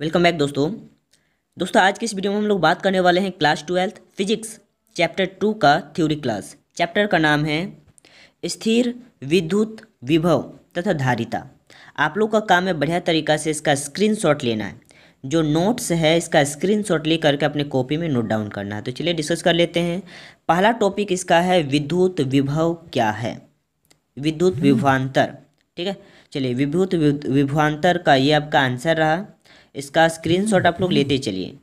welcome back दोस्तों दोस्तों आज के इस वीडियो में हम लोग बात करने वाले हैं class twelfth physics chapter two का थ्योरी क्लास चैप्टर का नाम है स्थिर विद्युत विभव तथा धारिता आप लोग का काम है बढ़िया तरीका से इसका स्क्रीनशॉट लेना है जो नोट्स है इसका स्क्रीनशॉट ले करके अपने कॉपी में नोट डाउन करना है तो चलिए डिस्कस कर लेते हैं पहला टॉपिक इसका है विद्युत विभव क्या है विद्युत विभवान्तर ठीक है चलिए विद्युत विभवान्तर का ये आपका आंसर रहा इसका स्क्रीनशॉट आप लोग लेते चलिए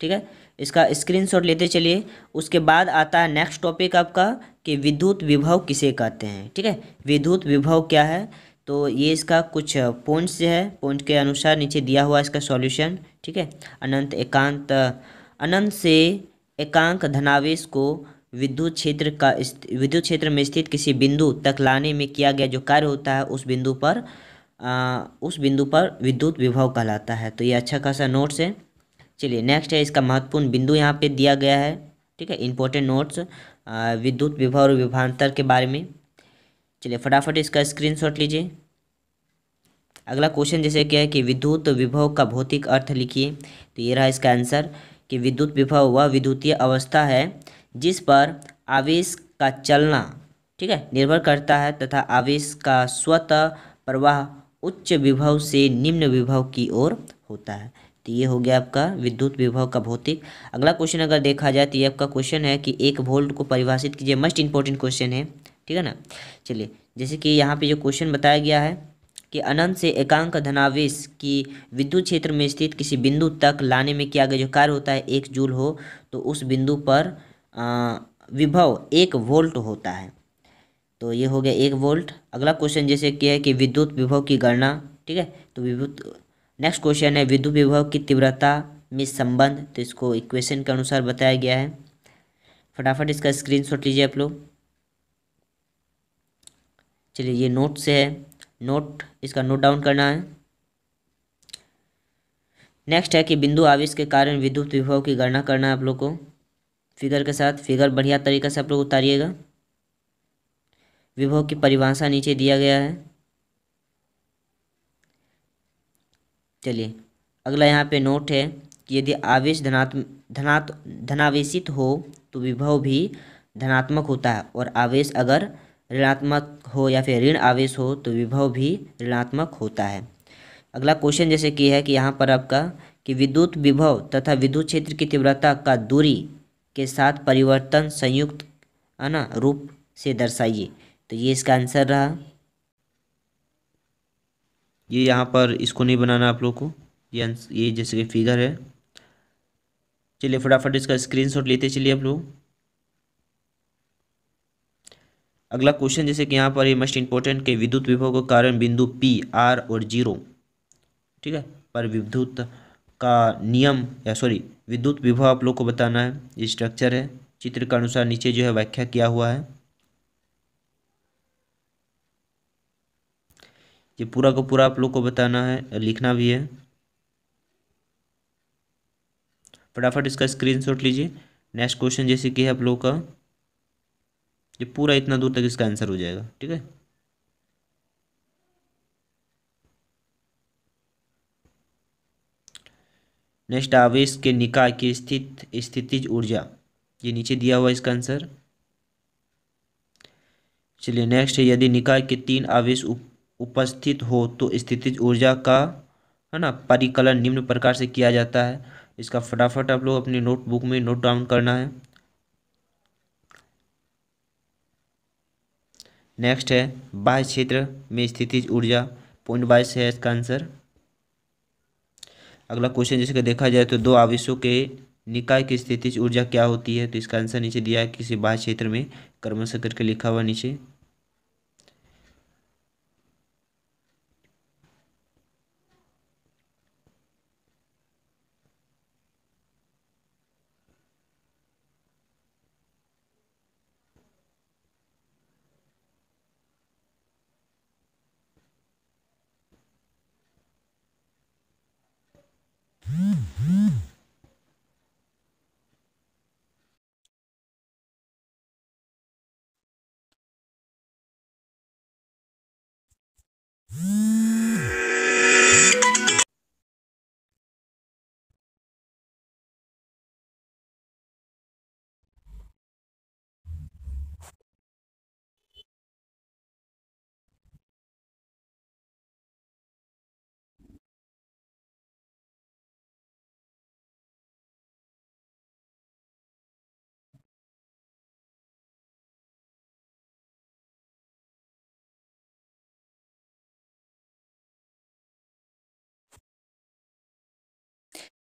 ठीक है इसका स्क्रीनशॉट लेते चलिए उसके बाद आता है नेक्स्ट टॉपिक आपका कि विद्युत विभव किसे कहते हैं ठीक है विद्युत विभव क्या है तो ये इसका कुछ पॉइंट्स है पॉइंट के अनुसार नीचे दिया हुआ इसका सॉल्यूशन ठीक है अनंत एकांत अनंत से एकांक धनावेश को विद्युत क्षेत्र का विद्युत क्षेत्र में स्थित किसी बिंदु तक लाने में किया गया जो कार्य होता है उस बिंदु पर आ, उस बिंदु पर विद्युत विभव कहलाता है तो ये अच्छा खासा नोट्स है चलिए नेक्स्ट है इसका महत्वपूर्ण बिंदु यहाँ पे दिया गया है ठीक है इंपॉर्टेंट नोट्स विद्युत विभव और विभांतर के बारे में चलिए फटाफट इसका स्क्रीन लीजिए अगला क्वेश्चन जैसे क्या है कि विद्युत विभव का भौतिक अर्थ लिखिए तो ये रहा इसका आंसर कि विद्युत विभव वह विद्युतीय अवस्था है जिस पर आवेश का चलना ठीक है निर्भर करता है तथा आवेश का स्वतः प्रवाह उच्च विभव से निम्न विभव की ओर होता है तो ये हो गया आपका विद्युत विभव का भौतिक अगला क्वेश्चन अगर देखा जाए तो ये आपका क्वेश्चन है कि एक वोल्ट को परिभाषित कीजिए मस्ट इंपॉर्टेंट क्वेश्चन है ठीक है ना चलिए जैसे कि यहाँ पे जो क्वेश्चन बताया गया है कि अनंत से एकांक धनावेश की विद्युत क्षेत्र में स्थित किसी बिंदु तक लाने में किया गया जो कार्य होता है एक जूल हो तो उस बिंदु पर विभव एक वोल्ट होता है तो ये हो गया एक वोल्ट अगला क्वेश्चन जैसे किया है कि विद्युत विभव की गणना ठीक है तो विद्युत नेक्स्ट क्वेश्चन है विद्युत विभव की तीव्रता में संबंध तो इसको इक्वेशन के अनुसार बताया गया है फटाफट इसका स्क्रीन लीजिए आप लोग चलिए ये नोट से है नोट इसका नोट डाउन करना है नेक्स्ट है कि बिंदु आवेश के कारण विद्युत विभव की गणना करना है आप लोग को फिगर के साथ फिगर बढ़िया तरीके से आप लोग उतारिएगा विभव की परिभाषा नीचे दिया गया है चलिए अगला यहाँ पे नोट है कि यदि आवेश धनात्म धनात् धनावेशित हो तो विभव भी धनात्मक होता है और आवेश अगर ऋणात्मक हो या फिर ऋण आवेश हो तो विभव भी ऋणात्मक होता है अगला क्वेश्चन जैसे कि है कि यहाँ पर आपका कि विद्युत विभव तथा विद्युत क्षेत्र की तीव्रता का दूरी के साथ परिवर्तन संयुक्त है ना रूप से दर्शाइए तो ये इसका आंसर रहा ये यहाँ पर इसको नहीं बनाना आप लोग को ये ये जैसे कि फिगर है चलिए फटाफट इसका स्क्रीनशॉट लेते चलिए आप लोग अगला क्वेश्चन जैसे कि यहाँ पर ये मस्ट इंपॉर्टेंट के विद्युत विभव का कारण बिंदु पी आर और जीरो ठीक है पर विद्युत का नियम या सॉरी विद्युत विभव आप लोग को बताना है ये स्ट्रक्चर है चित्र के अनुसार नीचे जो है व्याख्या किया हुआ है ये पूरा का पूरा आप लोग को बताना है लिखना भी है फटाफट इसका स्क्रीनशॉट लीजिए नेक्स्ट क्वेश्चन जैसे कि है आप लोग का ये पूरा इतना दूर तक इसका आंसर हो जाएगा ठीक है नेक्स्ट आवेश के निकाय की स्थित स्थितिज ऊर्जा ये नीचे दिया हुआ इसका आंसर चलिए नेक्स्ट है यदि निकाय के तीन आवेश उपस्थित हो तो स्थितिज ऊर्जा का है ना परिकलन निम्न प्रकार से किया जाता है इसका फटाफट आप लोग अपनी नोटबुक में नोट डाउन करना है नेक्स्ट है बाह्य क्षेत्र में स्थितिज ऊर्जा पॉइंट बाईस है इसका आंसर अगला क्वेश्चन जैसे देखा जाए तो दो आवेशों के निकाय की स्थितिज ऊर्जा क्या होती है तो इसका आंसर नीचे दिया है किसी बाह्य क्षेत्र में कर्मश करके लिखा हुआ नीचे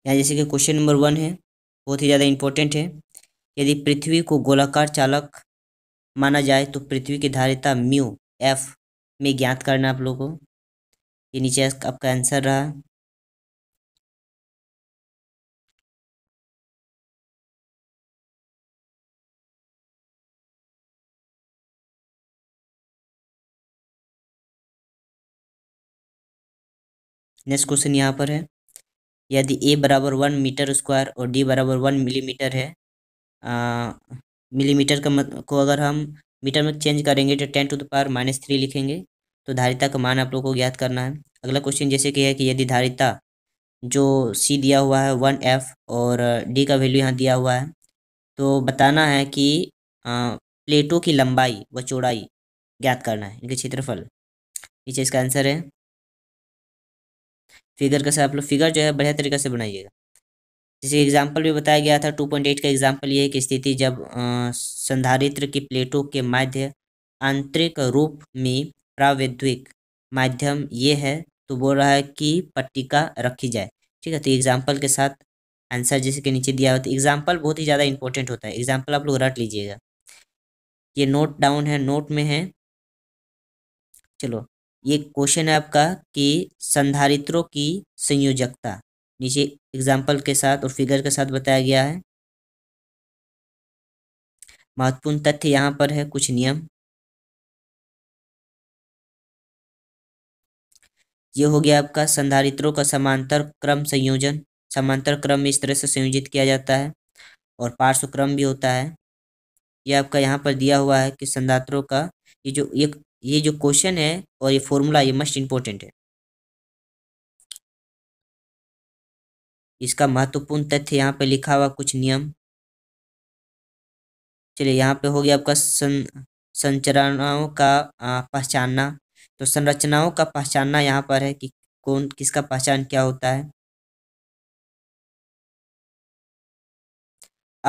यहाँ जैसे कि क्वेश्चन नंबर वन है बहुत ही ज़्यादा इंपॉर्टेंट है यदि पृथ्वी को गोलाकार चालक माना जाए तो पृथ्वी की धारिता म्यू एफ में ज्ञात करना आप लोगों को ये नीचे आपका आंसर रहा नेक्स्ट क्वेश्चन यहाँ पर है यदि ए बराबर वन मीटर स्क्वायर और डी बराबर वन मिलीमीटर है मिलीमीटर का मत, को अगर हम मीटर में चेंज करेंगे तो ten to the power minus three लिखेंगे तो धारिता का मान आप लोगों को ज्ञात करना है अगला क्वेश्चन जैसे कि है कि यदि धारिता जो सी दिया हुआ है वन एफ और डी का वैल्यू यहाँ दिया हुआ है तो बताना है कि आ, प्लेटों की लंबाई व चौड़ाई ज्ञात करना है इनके क्षेत्रफल नीचे इसका आंसर है फिगर तो का आप लोग फिगर जो है बढ़िया तरीके से बनाइएगा जैसे एग्जाम्पल भी बताया गया था टू पॉइंट एट का एग्जाम्पल ये है कि स्थिति जब संधारित्र की प्लेटों के माध्य आंतरिक रूप में प्रावैद्विक माध्यम ये है तो बोल रहा है कि पट्टिका रखी जाए ठीक है तो एग्जाम्पल के साथ आंसर जैसे कि नीचे दिया होता है एग्जाम्पल बहुत ही ज़्यादा इंपॉर्टेंट होता है एग्जाम्पल आप लोग रट लीजिएगा ये नोट डाउन है नोट में है चलो ये क्वेश्चन है आपका कि संधारित्रों की संयोजकता नीचे एग्जाम्पल के साथ और फिगर के साथ बताया गया है महत्वपूर्ण तथ्य यहाँ पर है कुछ नियम ये हो गया आपका संधारित्रों का समांतर क्रम संयोजन समांतर क्रम में इस तरह से संयोजित किया जाता है और पार्श्व क्रम भी होता है ये आपका यहाँ पर दिया हुआ है कि संधात्रों का ये जो एक ये जो क्वेश्चन है और ये फॉर्मूला ये मस्ट इम्पोर्टेंट है इसका महत्वपूर्ण तथ्य यहाँ पे लिखा हुआ कुछ नियम चलिए यहाँ पे हो गया आपका सं संरचनाओं का पहचानना तो संरचनाओं का पहचानना यहाँ पर है कि कौन किसका पहचान क्या होता है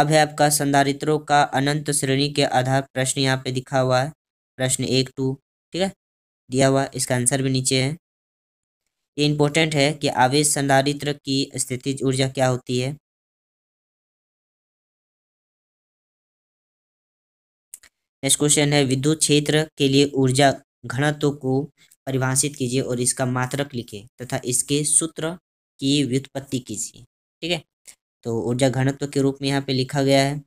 अब है आपका संधारित्रों का अनंत श्रेणी के आधार प्रश्न यहाँ पे दिखा हुआ है प्रश्न एक टू ठीक है दिया हुआ इसका आंसर भी नीचे है ये इंपॉर्टेंट है कि आवेश संधारित्र की स्थिति ऊर्जा क्या होती है नेक्स्ट क्वेश्चन है विद्युत क्षेत्र के लिए ऊर्जा घनत्व को परिभाषित कीजिए और इसका मात्रक लिखिए तथा इसके सूत्र की व्युत्पत्ति कीजिए ठीक है तो ऊर्जा घनत्व के रूप में यहाँ पे लिखा गया है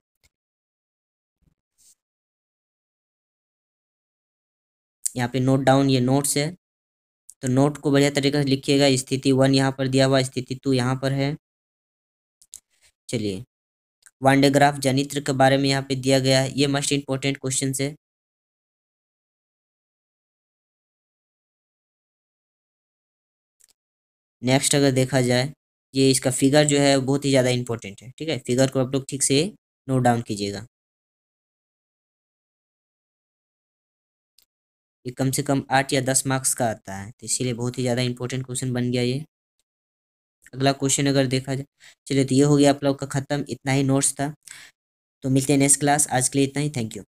यहाँ पे नोट डाउन ये नोट्स है तो नोट को बढ़िया तरीके से लिखिएगा स्थिति वन यहाँ पर दिया हुआ स्थिति टू यहाँ पर है चलिए वांडेग्राफ जनित्र के बारे में यहाँ पे दिया गया है ये मस्ट इम्पोर्टेंट क्वेश्चन है नेक्स्ट अगर देखा जाए ये इसका फिगर जो है बहुत ही ज़्यादा इंपॉर्टेंट है ठीक है फिगर को आप लोग ठीक से नोट डाउन कीजिएगा ये कम से कम आठ या दस मार्क्स का आता है तो इसीलिए बहुत ही ज़्यादा इंपॉर्टेंट क्वेश्चन बन गया ये अगला क्वेश्चन अगर देखा जाए चलिए तो ये हो गया आप लोग का ख़त्म इतना ही नोट्स था तो मिलते हैं नेक्स्ट क्लास आज के लिए इतना ही थैंक यू